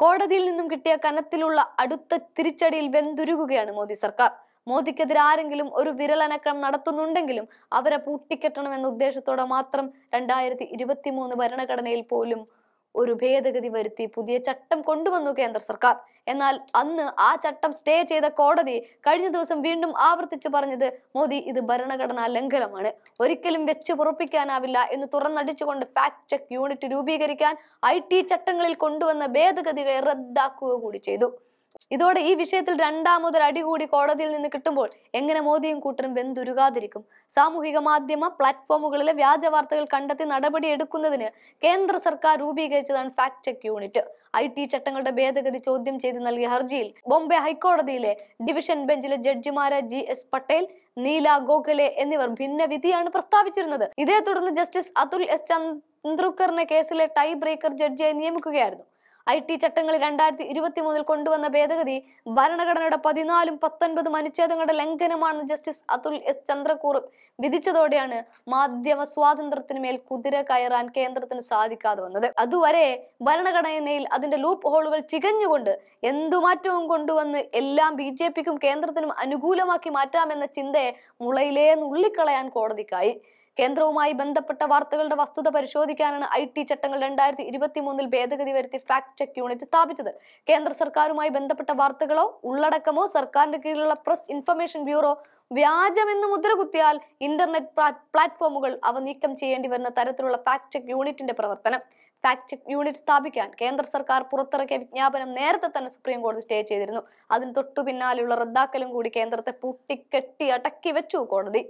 കോടതിയിൽ നിന്നും കിട്ടിയ കനത്തിലുള്ള അടുത്ത തിരിച്ചടിയിൽ വെന്തുരുകുകയാണ് മോദി സർക്കാർ മോദിക്കെതിരെ ആരെങ്കിലും ഒരു വിരലനക്കം നടത്തുന്നുണ്ടെങ്കിലും അവരെ പൂട്ടിക്കെട്ടണമെന്ന ഉദ്ദേശത്തോടെ മാത്രം രണ്ടായിരത്തി ഇരുപത്തി മൂന്ന് ഭരണഘടനയിൽ പോലും ഒരു ഭേദഗതി വരുത്തി പുതിയ ചട്ടം കൊണ്ടുവന്നു കേന്ദ്ര സർക്കാർ എന്നാൽ അന്ന് ആ ചട്ടം സ്റ്റേ ചെയ്ത കോടതി കഴിഞ്ഞ ദിവസം വീണ്ടും ആവർത്തിച്ചു പറഞ്ഞത് മോദി ഇത് ഭരണഘടനാ ലംഘനമാണ് ഒരിക്കലും വെച്ച് പുറപ്പിക്കാനാവില്ല എന്ന് തുറന്നടിച്ചുകൊണ്ട് ഫാക്ട് ചെക്ക് യൂണിറ്റ് രൂപീകരിക്കാൻ ഐ ചട്ടങ്ങളിൽ കൊണ്ടുവന്ന ഭേദഗതികളെ റദ്ദാക്കുക കൂടി ചെയ്തു ഇതോടെ ഈ വിഷയത്തിൽ രണ്ടാമതൊരു അടി കൂടി കോടതിയിൽ നിന്ന് കിട്ടുമ്പോൾ എങ്ങനെ മോദിയും കൂട്ടരും ബന്ധുരുകാതിരിക്കും സാമൂഹിക മാധ്യമ പ്ലാറ്റ്ഫോമുകളിലെ വ്യാജ വാർത്തകൾ കണ്ടെത്തി നടപടി എടുക്കുന്നതിന് കേന്ദ്ര സർക്കാർ രൂപീകരിച്ചതാണ് fact check unit I T ചട്ടങ്ങളുടെ ഭേദഗതി ചോദ്യം ചെയ്ത് നൽകിയ ഹർജിയിൽ ബോംബെ ഹൈക്കോടതിയിലെ ഡിവിഷൻ ബെഞ്ചിലെ ജഡ്ജിമാര ജി എസ് പട്ടേൽ നീല ഗോഖലെ എന്നിവർ ഭിന്ന വിധിയാണ് പ്രസ്താവിച്ചിരുന്നത് ഇതേ തുടർന്ന് ജസ്റ്റിസ് അതുൽ എസ് ചന്ദ്രുക്കറിനെ കേസിലെ ടൈ ബ്രേക്കർ ജഡ്ജിയായി നിയമിക്കുകയായിരുന്നു ഐ ടി ചട്ടങ്ങൾ രണ്ടായിരത്തി ഇരുപത്തി മൂന്നിൽ കൊണ്ടുവന്ന ഭേദഗതി ഭരണഘടനയുടെ പതിനാലും പത്തൊൻപതും അനുച്ഛേദങ്ങളുടെ ലംഘനമാണെന്ന് ജസ്റ്റിസ് അതുൽ എസ് ചന്ദ്രകൂർ വിധിച്ചതോടെയാണ് മാധ്യമ സ്വാതന്ത്ര്യത്തിന് മേൽ കുതിര കയറാൻ കേന്ദ്രത്തിന് സാധിക്കാതെ വന്നത് അതുവരെ ഭരണഘടനയിൽ അതിന്റെ ലൂപ്പ് ഹോളുകൾ ചികഞ്ഞുകൊണ്ട് എന്തു മാറ്റവും കൊണ്ടുവന്ന് എല്ലാം ബി ജെ പിക്കും കേന്ദ്രത്തിനും അനുകൂലമാക്കി മാറ്റാമെന്ന ചിന്തയെ മുളയിലേ നുള്ളിക്കളയാൻ കോടതിക്കായി കേന്ദ്രവുമായി ബന്ധപ്പെട്ട വാർത്തകളുടെ വസ്തുത പരിശോധിക്കാനാണ് ഐ ടി ചട്ടങ്ങൾ രണ്ടായിരത്തി ഇരുപത്തി മൂന്നിൽ ഭേദഗതി വരുത്തി ഫാക്ട് ചെക്ക് യൂണിറ്റ് സ്ഥാപിച്ചത് കേന്ദ്ര സർക്കാരുമായി ബന്ധപ്പെട്ട വാർത്തകളോ ഉള്ളടക്കമോ സർക്കാരിന്റെ കീഴിലുള്ള പ്രസ് ഇൻഫർമേഷൻ ബ്യൂറോ വ്യാജമെന്ന് മുദ്ര കുത്തിയാൽ ഇന്റർനെറ്റ് പ്ലാറ്റ്ഫോമുകൾ അവ നീക്കം ചെയ്യേണ്ടി വരുന്ന തരത്തിലുള്ള ഫാക്ട് ചെക്ക് യൂണിറ്റിന്റെ പ്രവർത്തനം ഫാക്ട് ചെക്ക് യൂണിറ്റ് സ്ഥാപിക്കാൻ കേന്ദ്ര സർക്കാർ പുറത്തിറക്കിയ വിജ്ഞാപനം നേരത്തെ തന്നെ സുപ്രീം കോടതി സ്റ്റേ ചെയ്തിരുന്നു അതിന് തൊട്ടു പിന്നാലെയുള്ള റദ്ദാക്കലും കൂടി കേന്ദ്രത്തെ പൂട്ടിക്കെട്ടി അടക്കി വെച്ചു കോടതി